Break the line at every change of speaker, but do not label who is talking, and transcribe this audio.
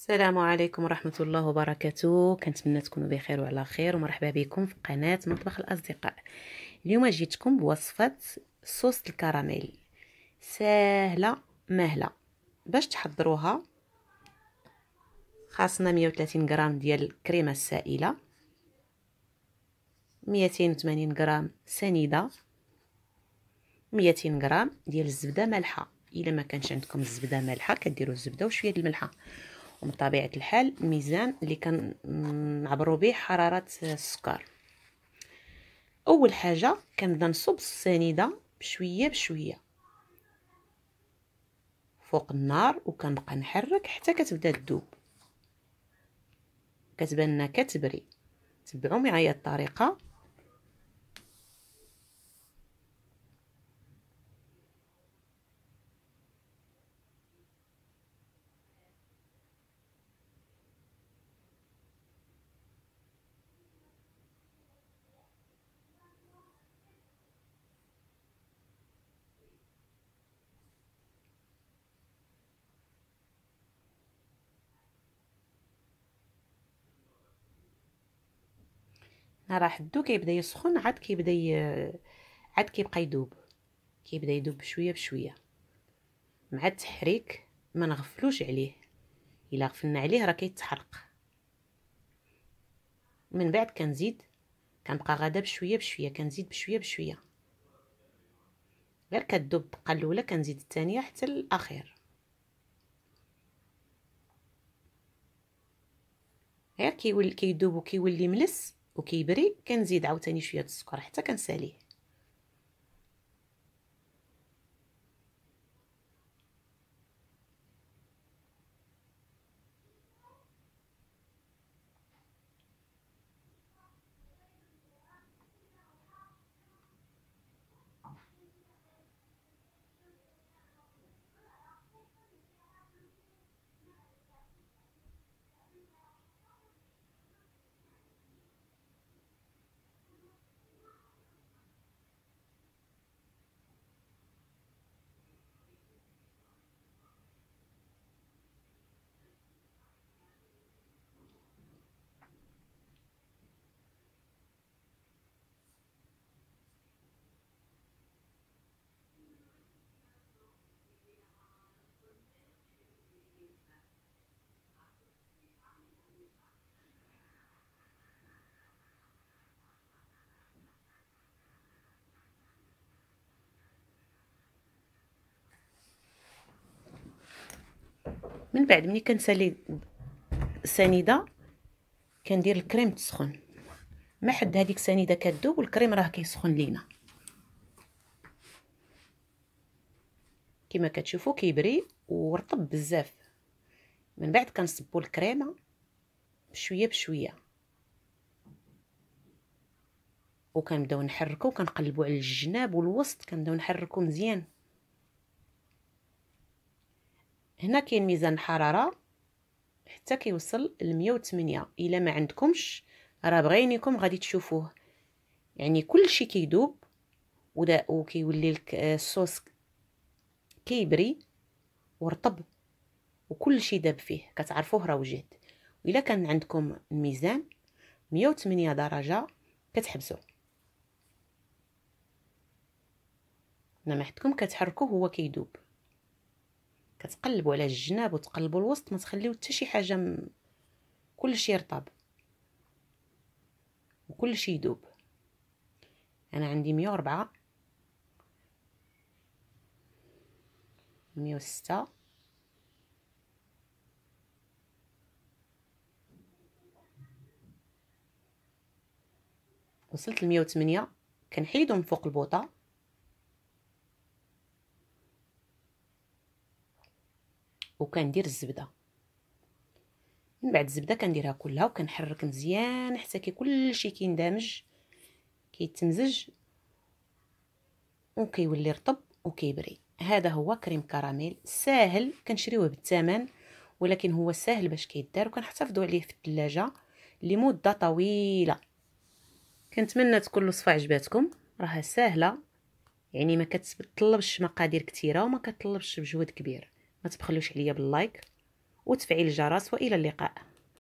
السلام عليكم ورحمة الله وبركاته كنتمنى تكونوا بخير وعلى خير ومرحبا بكم في قناة مطبخ الأصدقاء اليوم جيتكم بوصفة صوص الكراميل سهلة مهلة باش تحضروها خاصنا 130 غرام ديال الكريمة السائلة 280 غرام سنيدة 200 غرام ديال الزبدة مالحة الا ما كانش عندكم الزبده مالحه كديروا الزبده وشويه الملحه ومن طبيعه الحال ميزان اللي كنعبروا به حراره السكر اول حاجه كنبدا نصب السنيده بشويه بشويه فوق النار وكنبقى نحرك حتى كتبدا تذوب كتبان كتبري تبعوا معايا الطريقه راه حدو كيبدا يسخن عاد كيبدا عاد كيبقى يدوب كيبدا يدوب بشويه بشويه مع التحريك ما نغفلوش عليه الا غفلنا عليه راه كيتحرق من بعد كنزيد كنبقى غادا بشويه بشويه كنزيد بشويه بشويه غير كدوب الدقه الاولى كنزيد الثانيه حتى الاخير غير كيولي كيدوب وكيولي ملس وكيبري كنزيد عاوتاني شويه السكر حتى كنساليه من بعد ملي كنسالي السنيده كندير الكريم تسخن ما حد هذيك السنيده كذوب والكريم راه كيسخن لينا كما كتشوفوا كيبري ورطب بزاف من بعد كنصبوا الكريمه بشويه بشويه وكنبداو نحركو وكنقلبو على الجناب والوسط كنبداو نحركو مزيان هنا كاين ميزان الحراره حتى كيوصل ل 108 الا ما عندكمش راه بغينيكم غادي تشوفوه يعني كلشي كيدوب وكيولي لك آه، الصوص كيبري ورطب وكلشي داب فيه كتعرفوه راه وجد الا كان عندكم الميزان 108 درجه كتحبسوه لما حدكم كتحركوه هو كيدوب كتقلبوا على الجناب وتقلبوا الوسط ما تخليو حتى شي حاجه م... كل شيء يرطب وكل شيء يدوب انا عندي 104 106 وصلت ل 108 كنحيدو من فوق البوطه وكندير الزبده من بعد الزبده كنديرها كلها وكنحرك مزيان حتى كي كلشي كيندمج كيتمزج وكيولي رطب وكيبري هذا هو كريم كراميل ساهل كنشريوه بالثمن ولكن هو ساهل باش كيدار وكنحتفظوا عليه في الثلاجه لمده طويله كنتمنى تكون الوصفه عجباتكم راها ساهله يعني ما كتطلبش مقادير كثيره وما كتطلبش مجهود كبير ما تبخلوش عليا باللايك وتفعيل الجرس والى اللقاء